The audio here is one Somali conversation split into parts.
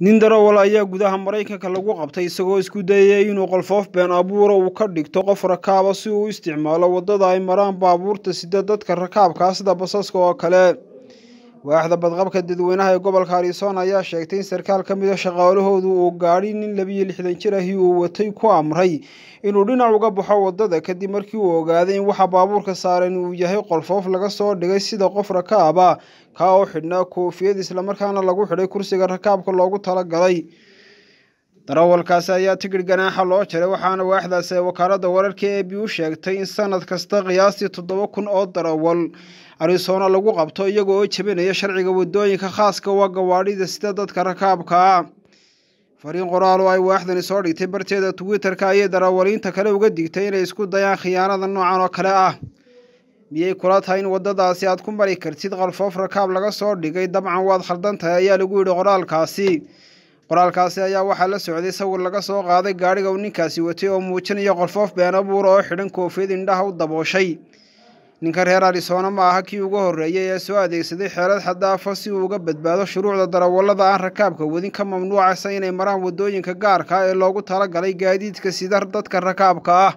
nin darowal ayaa gudaha maraykanka lagu qabtay isagoo isku dayaya inuu qolfoof been abuura uu ka dhigto qof rakaaba si uu u isticmaalo waddada ay maraan baabuurta sida dadka rakaabkaa sida basaska oo kale waaxda badqabka dadweynaha ee gobolka arizona ayaa sheegtay in sarkaal ka mid a ah shaqaalahoodu uu gaadhi nin labiyo lixdan jir ahi uu watay ku amray inuu dhinac uga baxo waddada kadib markii uu ogaaday in waxa baabuurka saaran uu yahay qolfoof laga soo dhigay sida qof rakaaba kaa oo xidhnaa koofiyad islamarkaana lagu xidhay kursiga rakaabka loogu tala galay darawalkaasi ayaa tigidh ganaaxa loo jaray waxaana waaxdaasi ay wakaaladda wararka ee bi u sheegtay in sanad kasta qiyaastii toddoba kun oo darawal arizona lagu qabto iyagoo oo jabinaya sharciga waddooyinka khaaska waa gawaadhida sida dadka rakaabkaa ah. fariin qoraal oo ay waaxdani soo dhigtay barteeda twitter-ka ayay darawaliinta kale uga digtay inay isku dayaan khiyaanada noocan oo kale ah miyay kula tahay in waddadaasi aad ku mari kartid qalfoof rakaab laga soo dhigay dabcan waad khaldan tahay ayaa lagu yidhi qoraalkaasi qoraalkaasi ayaa waxaa la socday sawir laga soo qaaday gaadhiga uu ninkaasi watay oo muujinaya qolfoof been abuur oo xidhan koofiyad indhaha u dabooshay ninka reer arisoona ma aha kii ugu horreeyay ee soo adeegsaday xeelad xaddaafa si uu uga badbaado shuruucda darawallada aan rakaabka wadin ka mamnuucaysa inay maraan waddooyinka gaarka ah ee loogu talagalay gaadiidka sida dadka rakaabka ah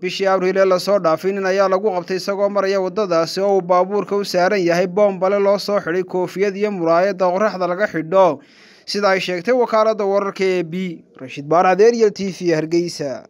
bishii abriil ee lasoo dhaafay nin ayaa lagu qabtay isagoo maraya waddadaasi oo uu baabuurka u saaran yahay boombale loo soo xidhay koofiyad iyo muraayadda qoraxda laga xidho sida ay sheegtay wakaaladda wararka ee b rashiid baar adeer t v hargeysa